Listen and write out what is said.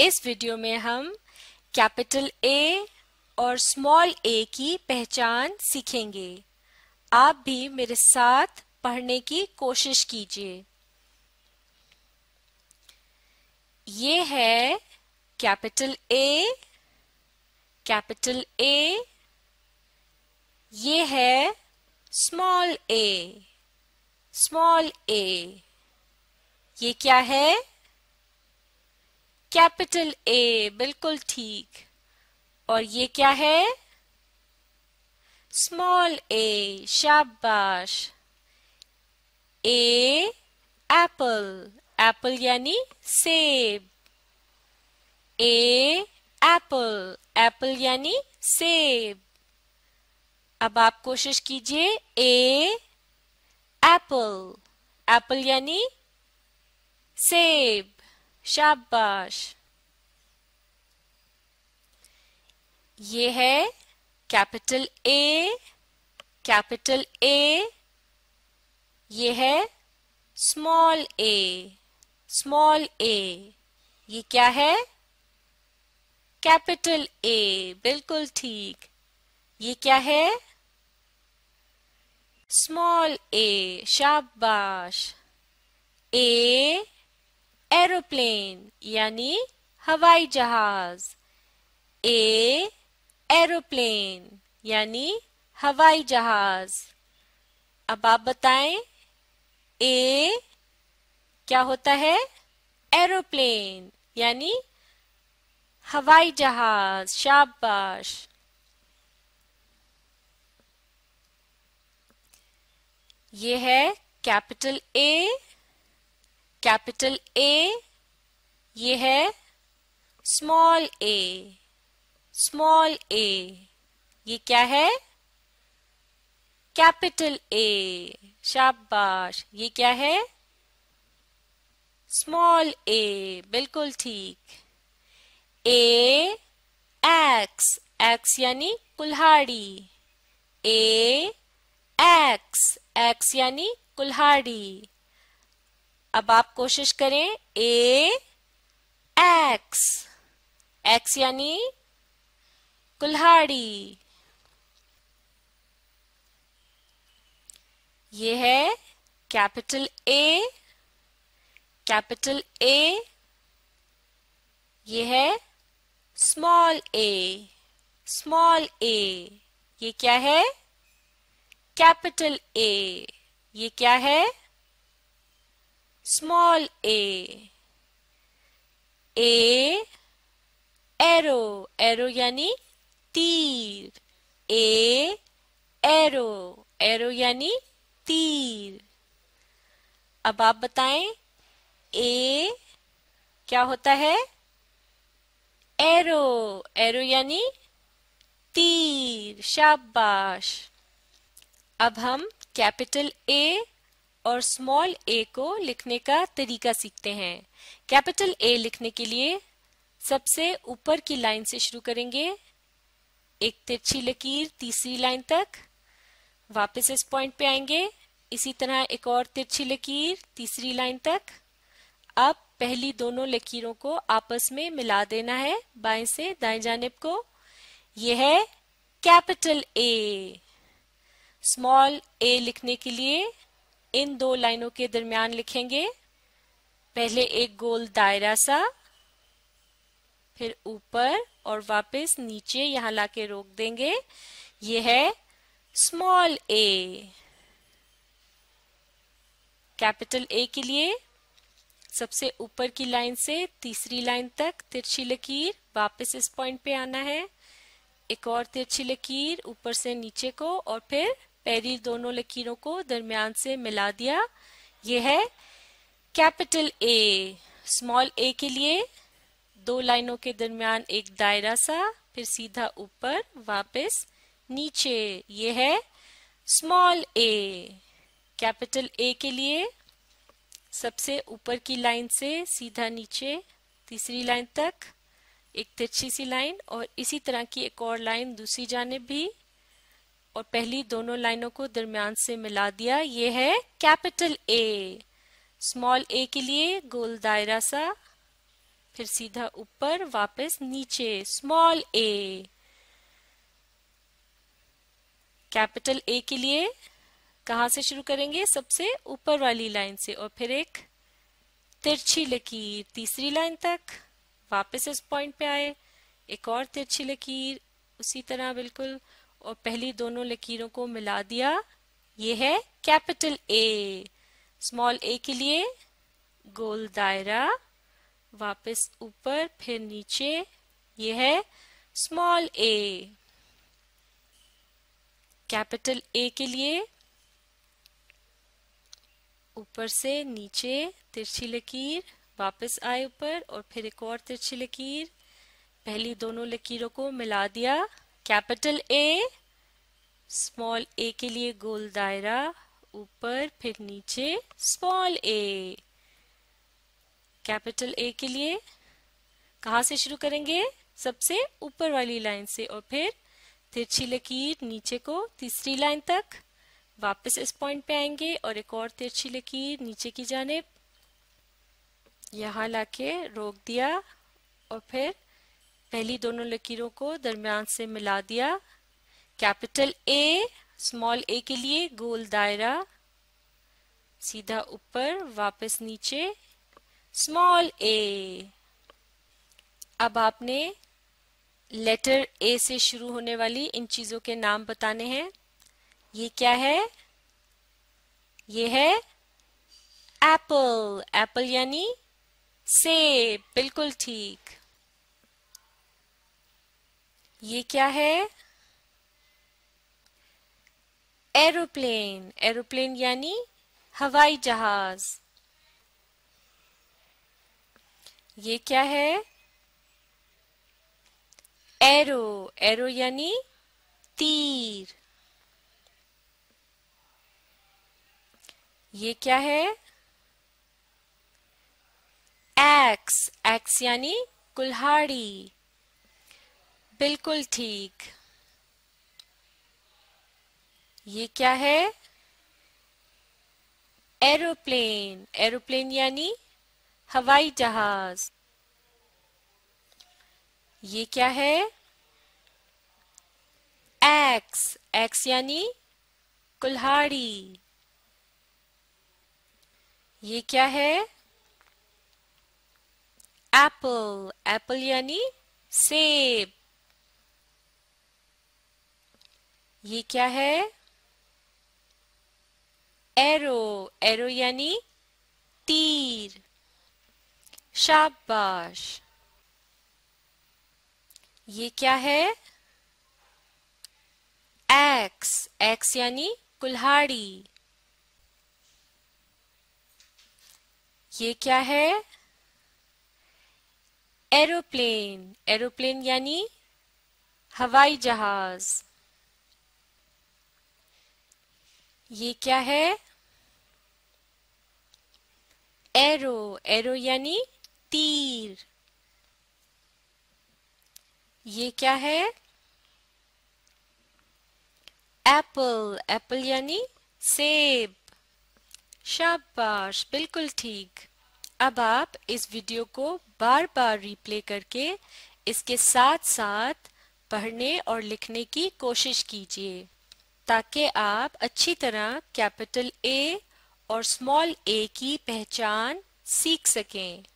इस वीडियो में हम कैपिटल ए और स्मॉल ए की पहचान सीखेंगे आप भी मेरे साथ पढ़ने की कोशिश कीजिए ये है कैपिटल ए कैपिटल ए ये है स्मॉल ए स्मॉल ए ये क्या है कैपिटल ए बिल्कुल ठीक और ये क्या है स्मॉल ए शाबाश ए एप्पल एप्पल यानी सेब ए एप्पल एप्पल यानी सेब अब आप कोशिश कीजिए ए एप्पल एप्पल यानी सेब शाबाश ये है कैपिटल ए कैपिटल ए ये है स्मॉल ए स्मॉल ए ये क्या है कैपिटल ए बिल्कुल ठीक ये क्या है स्मॉल ए शाबाश ए एरोप्लेन यानी हवाई जहाज ए एरोप्लेन यानी हवाई जहाज अब आप बताएं ए क्या होता है एरोप्लेन यानी हवाई जहाज शाबाश ये है कैपिटल ए कैपिटल ए ये है स्मॉल ए स्मॉल ए ये क्या है कैपिटल ए शाबाश ये क्या है स्मॉल ए बिल्कुल ठीक ए एक्स एक्स यानी कुल्हाड़ी ए एक्स एक्स यानी कुल्हाड़ी अब आप कोशिश करें ए एक्स एक्स यानी कुल्हाड़ी ये है कैपिटल ए कैपिटल ए ये है स्मॉल ए स्मॉल ए ये क्या है कैपिटल ए ये क्या है small a a arrow arrow यानी तीर a arrow arrow यानी तीर अब आप बताएं a क्या होता है एरो एरो यानी तीर शाबाश अब हम कैपिटल ए और स्मॉल ए को लिखने का तरीका सीखते हैं कैपिटल ए लिखने के लिए सबसे ऊपर की लाइन से शुरू करेंगे एक तिरछी लकीर तीसरी लाइन तक वापस इस पॉइंट पे आएंगे इसी तरह एक और तिरछी लकीर तीसरी लाइन तक अब पहली दोनों लकीरों को आपस में मिला देना है बाएं से दाएं जानेब को यह है कैपिटल ए स्मॉल ए लिखने के लिए इन दो लाइनों के दरमियान लिखेंगे पहले एक गोल दायरा सा फिर ऊपर और वापस नीचे यहां लाके रोक देंगे ये है स्मॉल ए कैपिटल ए के लिए सबसे ऊपर की लाइन से तीसरी लाइन तक तिरछी लकीर वापस इस पॉइंट पे आना है एक और तिरछी लकीर ऊपर से नीचे को और फिर पहली दोनों लकीरों को दरमियान से मिला दिया ये है कैपिटल ए स्मॉल ए के लिए दो लाइनों के दरमियान एक दायरा सा फिर सीधा ऊपर वापस नीचे ये है स्मॉल ए कैपिटल ए के लिए सबसे ऊपर की लाइन से सीधा नीचे तीसरी लाइन तक एक तिरछी सी लाइन और इसी तरह की एक और लाइन दूसरी जाने भी और पहली दोनों लाइनों को दरमियान से मिला दिया ये है कैपिटल ए स्मॉल ए के लिए गोल दायरा सा फिर सीधा ऊपर वापस नीचे स्मॉल ए कैपिटल ए के लिए कहा से शुरू करेंगे सबसे ऊपर वाली लाइन से और फिर एक तिरछी लकीर तीसरी लाइन तक वापस इस पॉइंट पे आए एक और तिरछी लकीर उसी तरह बिल्कुल और पहली दोनों लकीरों को मिला दिया ये है कैपिटल ए स्मॉल ए के लिए गोल दायरा वापस ऊपर फिर नीचे ये है स्मॉल ए कैपिटल ए के लिए ऊपर से नीचे तिरछी लकीर वापस आए ऊपर और फिर एक और तिरछी लकीर पहली दोनों लकीरों को मिला दिया कैपिटल ए स्मॉल ए के लिए गोल दायरा ऊपर फिर नीचे स्मॉल ए कैपिटल ए के लिए कहा से शुरू करेंगे सबसे ऊपर वाली लाइन से और फिर तिरछी लकीर नीचे को तीसरी लाइन तक वापस इस पॉइंट पे आएंगे और एक और तिरछी लकीर नीचे की जाने यहां लाके रोक दिया और फिर पहली दोनों लकीरों को दरमियान से मिला दिया कैपिटल ए स्मॉल ए के लिए गोल दायरा सीधा ऊपर वापस नीचे स्मॉल ए अब आपने लेटर ए से शुरू होने वाली इन चीजों के नाम बताने हैं ये क्या है ये है एप्पल एप्पल यानी सेब बिल्कुल ठीक ये क्या है एरोप्लेन एरोप्लेन यानी हवाई जहाज ये क्या है एरो एरो यानी तीर ये क्या है एक्स एक्स यानी कुल्हाड़ी बिल्कुल ठीक ये क्या है एरोप्लेन एरोप्लेन यानी हवाई जहाज ये क्या है एक्स एक्स यानी कुल्हाड़ी ये क्या है एप्पल एप्पल यानी सेब ये क्या है एरो एरो यानी तीर शाबाश ये क्या है एक्स एक्स यानी कुल्हाड़ी ये क्या है एरोप्लेन एरोप्लेन यानी हवाई जहाज़ ये क्या है एरो एरो यानी तीर ये क्या है एप्पल एप्पल यानी सेब शाबाश बिल्कुल ठीक अब आप इस वीडियो को बार बार रिप्ले करके इसके साथ साथ पढ़ने और लिखने की कोशिश कीजिए ताकि आप अच्छी तरह कैपिटल ए और स्मॉल ए की पहचान सीख सकें